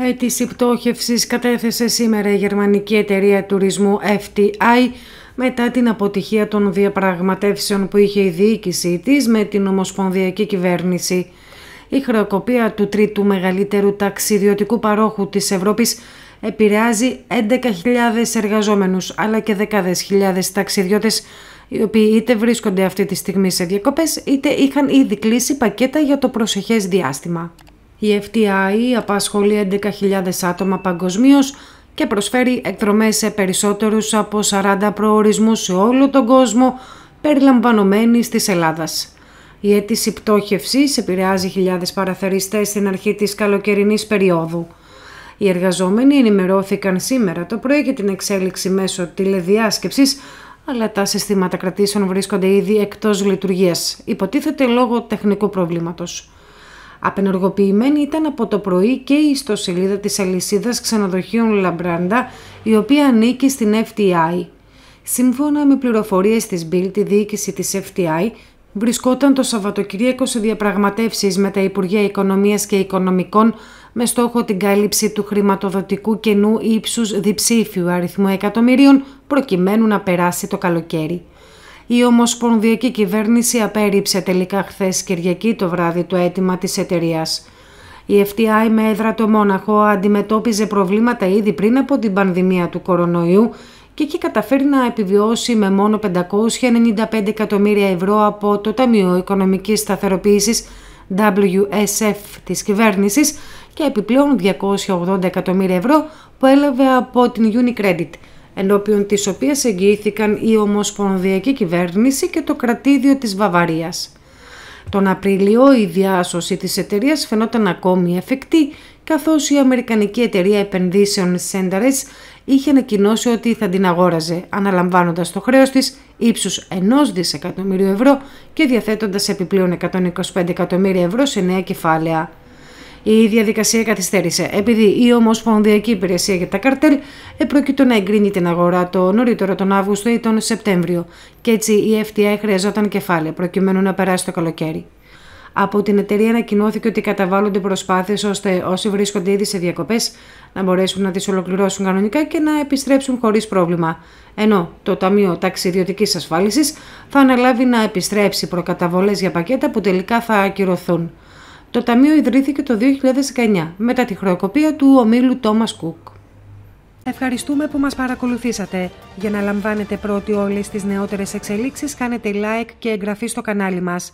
Έτηση ε, πτώχευσης κατέθεσε σήμερα η γερμανική εταιρεία τουρισμού FTI μετά την αποτυχία των διαπραγματεύσεων που είχε η διοίκησή της με την Ομοσπονδιακή Κυβέρνηση. Η χρεοκοπία του τρίτου μεγαλύτερου ταξιδιωτικού παρόχου της Ευρώπης επηρεάζει 11.000 εργαζόμενους αλλά και δεκάδες. ταξιδιώτες οι οποίοι είτε βρίσκονται αυτή τη στιγμή σε διακοπές είτε είχαν ήδη κλείσει πακέτα για το προσεχές διάστημα. Η FTI απασχολεί 11.000 άτομα παγκοσμίως και προσφέρει εκδρομές σε περισσότερους από 40 προορισμούς σε όλο τον κόσμο, περιλαμβανομένης της Ελλάδας. Η αίτηση πτώχευσης επηρεάζει χιλιάδες παραθεριστές στην αρχή της καλοκαιρινής περίοδου. Οι εργαζόμενοι ενημερώθηκαν σήμερα το πρωί για την εξέλιξη μέσω τηλεδιάσκεψης, αλλά τα συστήματα κρατήσεων βρίσκονται ήδη εκτός λειτουργίας, υποτίθεται λόγω τεχνικού προβλήματος. Απενεργοποιημένη ήταν από το πρωί και η ιστοσελίδα της αλυσίδας ξενοδοχείων Λαμπράντα, η οποία ανήκει στην FTI. Σύμφωνα με πληροφορίες της Bill, τη διοίκηση της FTI βρισκόταν το Σαββατοκυριακό σε διαπραγματεύσεις με τα Υπουργεία Οικονομίας και Οικονομικών με στόχο την κάλυψη του χρηματοδοτικού κενού ύψους διψήφιου αριθμού εκατομμυρίων προκειμένου να περάσει το καλοκαίρι. Η Ομοσπονδιακή Κυβέρνηση απέρριψε τελικά χθες Κυριακή το βράδυ το αίτημα της εταιρείας. Η FTI με έδρα το Μόναχο αντιμετώπιζε προβλήματα ήδη πριν από την πανδημία του κορονοϊού και είχε καταφέρει να επιβιώσει με μόνο 595 εκατομμύρια ευρώ από το Ταμείο Οικονομικής Σταθεροποίησης WSF της κυβέρνησης και επιπλέον 280 εκατομμύρια ευρώ που έλαβε από την Unicredit ενώπιον της οποίας εγγυήθηκαν η Ομοσπονδιακή Κυβέρνηση και το κρατήδιο της Βαβαρίας. Τον Απρίλιο η διάσωση της εταιρείας φαινόταν ακόμη εφικτή, καθώς η Αμερικανική Εταιρεία Επενδύσεων Σένταρες είχε ανακοινώσει ότι θα την αγόραζε, αναλαμβάνοντας το χρέος της ύψους 1 δισεκατομμύριο ευρώ και διαθέτοντας επιπλέον 125 εκατομμύρια ευρώ σε νέα κεφάλαια. Η διαδικασία καθυστέρησε, επειδή η Ομοσπονδιακή Υπηρεσία για τα Καρτέλ επρόκειτο να εγκρίνει την αγορά το νωρίτερο τον Αύγουστο ή τον Σεπτέμβριο, και έτσι η FTA χρειαζόταν κεφάλαια προκειμένου να περάσει το καλοκαίρι. Από την εταιρεία ανακοινώθηκε ότι καταβάλλονται προσπάθειες ώστε όσοι βρίσκονται ήδη σε διακοπές να μπορέσουν να τις ολοκληρώσουν κανονικά και να επιστρέψουν χωρίς πρόβλημα. Ενώ το Ταμείο Ταξιδιωτικής Ασφάλισης θα αναλάβει να επιστρέψει προκαταβολές για πακέτα που τελικά θα ακυρωθούν. Το Ταμείο ιδρύθηκε το 2019 μετά τη χρεοκοπία του ομίλου Thomas Cook. Ευχαριστούμε που μας παρακολουθήσατε. Για να λαμβάνετε πρώτοι όλες τις νεότερες εξελίξεις κάνετε like και εγγραφή στο κανάλι μας.